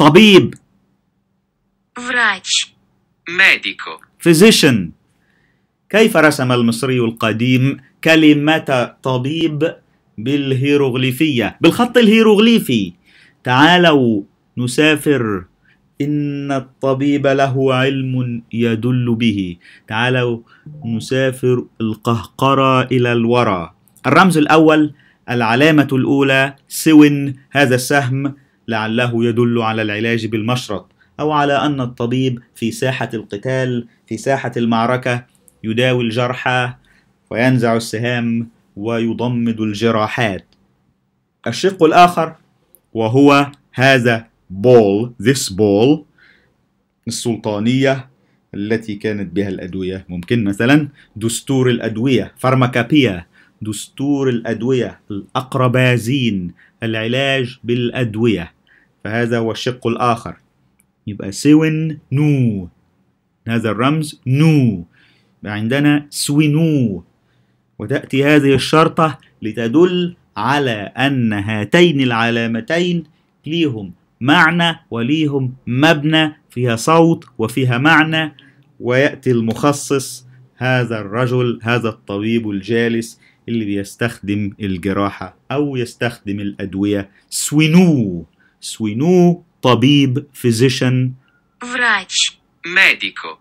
طبيب فراتش ميديكو فيزيشن كيف رسم المصري القديم كلمة طبيب بالهيروغليفية بالخط الهيروغليفي تعالوا نسافر إن الطبيب له علم يدل به تعالوا نسافر القهقرة إلى الورى الرمز الأول العلامة الأولى سوين هذا السهم لعله يدل على العلاج بالمشرط أو على أن الطبيب في ساحة القتال في ساحة المعركة يداوي الجرحى وينزع السهام ويضمد الجراحات الشق الآخر وهو هذا بول this ball السلطانية التي كانت بها الأدوية ممكن مثلا دستور الأدوية فارماكابيا دستور الأدوية الأقربازين العلاج بالأدوية فهذا هو الشق الآخر يبقى سون نو هذا الرمز نو عندنا سوينو وتأتي هذه الشرطة لتدل على أن هاتين العلامتين ليهم معنى وليهم مبنى فيها صوت وفيها معنى ويأتي المخصص هذا الرجل هذا الطبيب الجالس اللي بيستخدم الجراحة أو يستخدم الأدوية سوينو سوينو طبيب فيزيشن فراج ميديكو